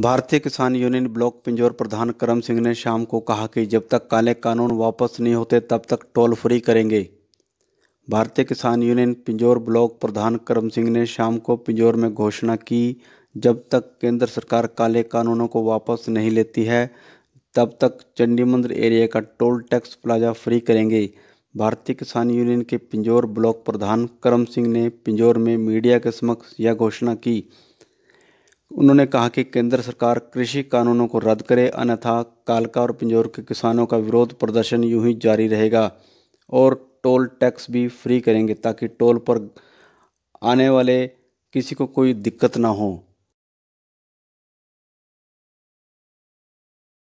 भारतीय किसान union block Pinjore प्रधान करम सिंह ने शाम को कहा कि जब तक काले कानून वापस नहीं होते तब तक टोल फ्री करेंगे भारतीय किसान यूनियन पिंजौर ब्लॉक प्रधान करम सिंह ने शाम को पिंजौर में घोषणा की जब तक केंद्र सरकार काले कानूनों को वापस नहीं लेती है तब तक चंडी मंदिर एरिया का टोल टैक्स प्लाजा फ्री करेंगे भारतीय किसान यूनियन के पिंजौर ब्लॉक प्रधान करम सिंह ने पिंजौर में मीडिया के समक्ष यह घोषणा की उन्होंने कहा कि केंद्र सरकार कृषि कानूनों को रद्द करे अन्यथा कालका और पिंजौर के किसानों का विरोध प्रदर्शन यूं ही जारी रहेगा और टोल टैक्स भी फ्री करेंगे ताकि टोल पर आने वाले किसी को कोई दिक्कत ना हो